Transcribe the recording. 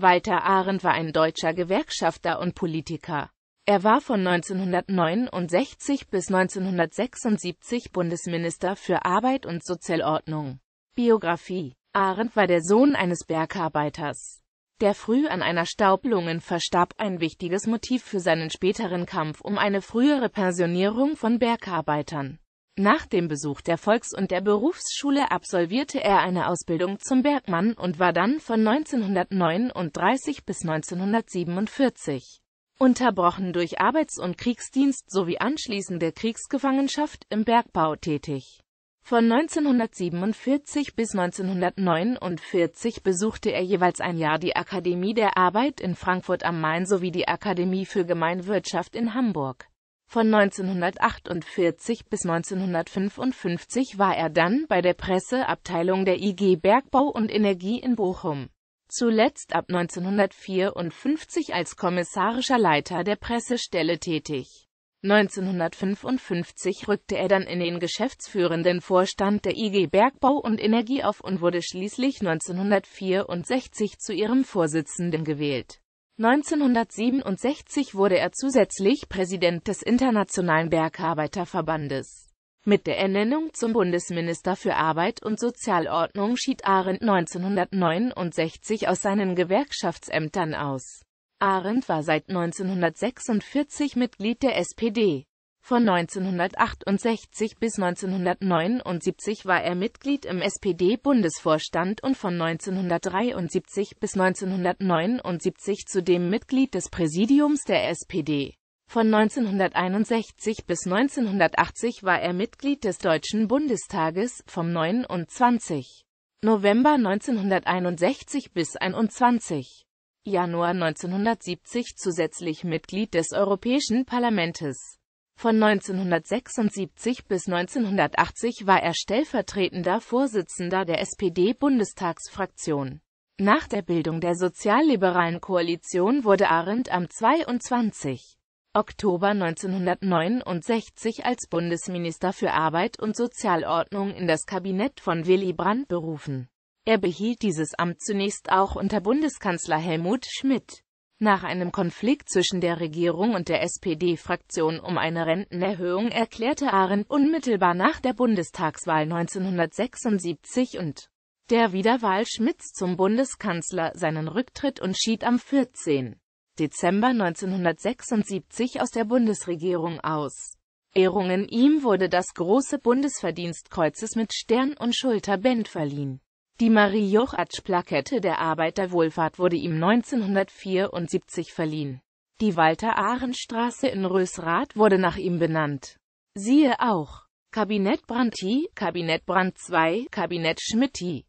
Walter Arendt war ein deutscher Gewerkschafter und Politiker. Er war von 1969 bis 1976 Bundesminister für Arbeit und Sozialordnung. Biografie Arendt war der Sohn eines Bergarbeiters, der früh an einer Staublungen verstarb, ein wichtiges Motiv für seinen späteren Kampf um eine frühere Pensionierung von Bergarbeitern. Nach dem Besuch der Volks- und der Berufsschule absolvierte er eine Ausbildung zum Bergmann und war dann von 1939 bis 1947, unterbrochen durch Arbeits- und Kriegsdienst sowie anschließende Kriegsgefangenschaft, im Bergbau tätig. Von 1947 bis 1949 besuchte er jeweils ein Jahr die Akademie der Arbeit in Frankfurt am Main sowie die Akademie für Gemeinwirtschaft in Hamburg. Von 1948 bis 1955 war er dann bei der Presseabteilung der IG Bergbau und Energie in Bochum. Zuletzt ab 1954 als kommissarischer Leiter der Pressestelle tätig. 1955 rückte er dann in den geschäftsführenden Vorstand der IG Bergbau und Energie auf und wurde schließlich 1964 zu ihrem Vorsitzenden gewählt. 1967 wurde er zusätzlich Präsident des Internationalen Bergarbeiterverbandes. Mit der Ernennung zum Bundesminister für Arbeit und Sozialordnung schied Arendt 1969 aus seinen Gewerkschaftsämtern aus. Arendt war seit 1946 Mitglied der SPD. Von 1968 bis 1979 war er Mitglied im SPD-Bundesvorstand und von 1973 bis 1979 zudem Mitglied des Präsidiums der SPD. Von 1961 bis 1980 war er Mitglied des Deutschen Bundestages vom 29. November 1961 bis 21. Januar 1970 zusätzlich Mitglied des Europäischen Parlamentes. Von 1976 bis 1980 war er stellvertretender Vorsitzender der SPD-Bundestagsfraktion. Nach der Bildung der sozialliberalen Koalition wurde Arendt am 22. Oktober 1969 als Bundesminister für Arbeit und Sozialordnung in das Kabinett von Willy Brandt berufen. Er behielt dieses Amt zunächst auch unter Bundeskanzler Helmut Schmidt. Nach einem Konflikt zwischen der Regierung und der SPD-Fraktion um eine Rentenerhöhung erklärte Arendt unmittelbar nach der Bundestagswahl 1976 und der Wiederwahl Schmitz zum Bundeskanzler seinen Rücktritt und schied am 14. Dezember 1976 aus der Bundesregierung aus. Ehrungen ihm wurde das große Bundesverdienstkreuzes mit Stern und Schulterband verliehen. Die Marie-Jochatsch-Plakette der Arbeiterwohlfahrt wurde ihm 1974 verliehen. Die Walter-Ahren-Straße in Rösrath wurde nach ihm benannt. Siehe auch Kabinett Brandt I, Kabinett Brandt II, Kabinett Schmidt I.